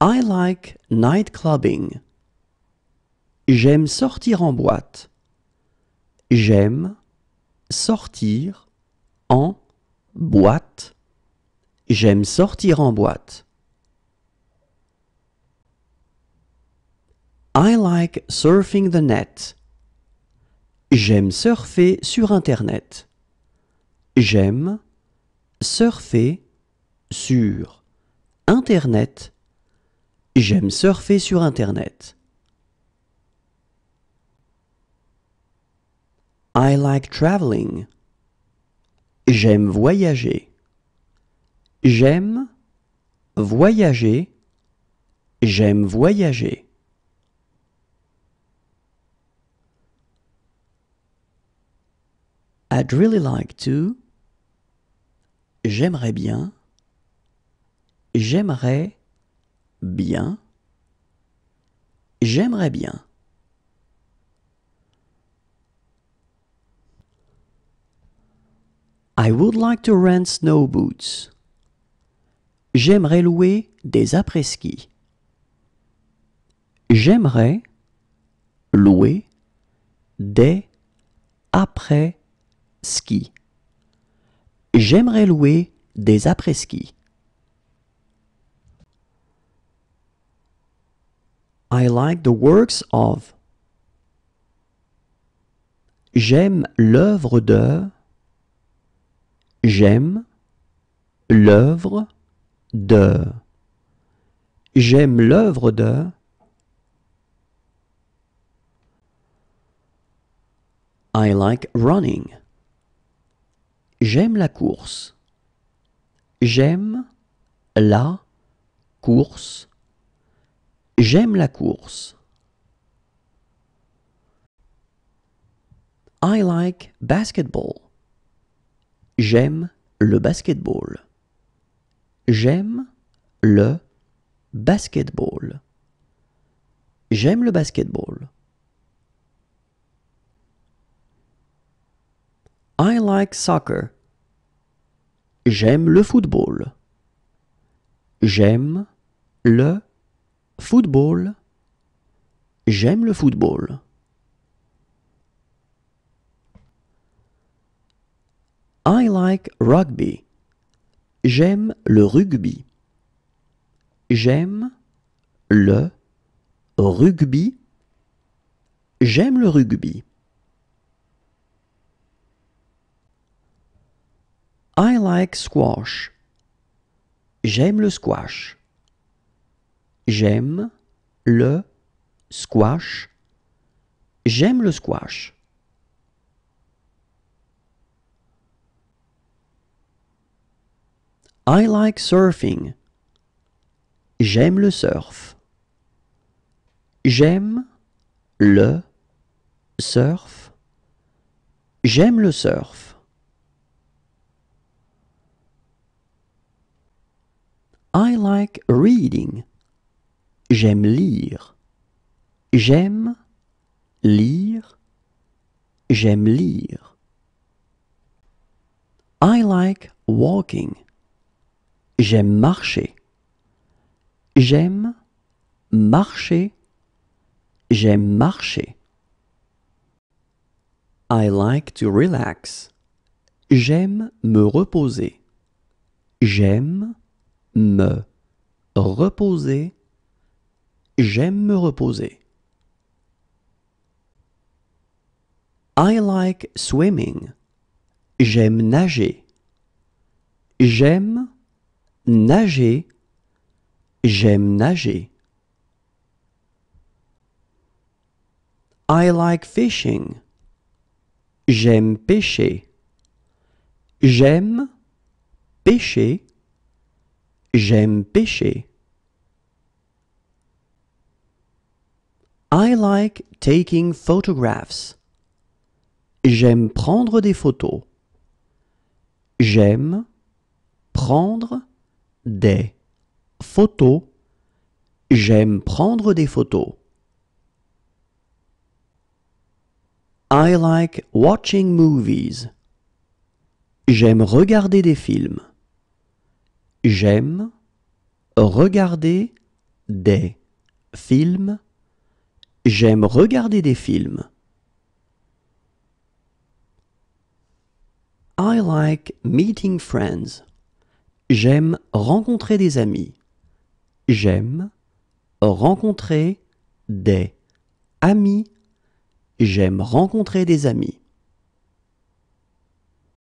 I like night clubbing. J'aime sortir en boîte. J'aime sortir en boîte. J'aime sortir en boîte. I like surfing the net. J'aime surfer sur Internet. J'aime surfer sur Internet. J'aime surfer sur Internet. I like traveling. J'aime voyager. J'aime voyager. J'aime voyager. I'd really like to. J'aimerais bien. J'aimerais bien, j'aimerais bien. I would like to rent snow boots. J'aimerais louer des après-ski. J'aimerais louer des après-ski. J'aimerais louer des après-ski. I like the works of. J'aime l'œuvre de. J'aime l'œuvre de. J'aime l'œuvre de. I like running. J'aime la course. J'aime la course. J'aime la course. I like basketball. J'aime le basketball. J'aime le basketball. J'aime le basketball. I like soccer. J'aime le football. J'aime le Football. J'aime le football. I like rugby. J'aime le rugby. J'aime le rugby. J'aime le rugby. I like squash. J'aime le squash. J'aime le squash. J'aime le squash. I like surfing. J'aime le surf. J'aime le surf. J'aime le surf. I like reading. J'aime lire. J'aime lire. J'aime lire. I like walking. J'aime marcher. J'aime marcher. J'aime marcher. I like to relax. J'aime me reposer. J'aime me reposer. J'aime me reposer. I like swimming. J'aime nager. J'aime nager. J'aime nager. I like fishing. J'aime pêcher. J'aime pêcher. J'aime pêcher. I like taking photographs. J'aime prendre des photos. J'aime prendre des photos. J'aime prendre des photos. I like watching movies. J'aime regarder des films. J'aime regarder des films. J'aime regarder des films. I like meeting friends. J'aime rencontrer des amis. J'aime rencontrer des amis. J'aime rencontrer des amis.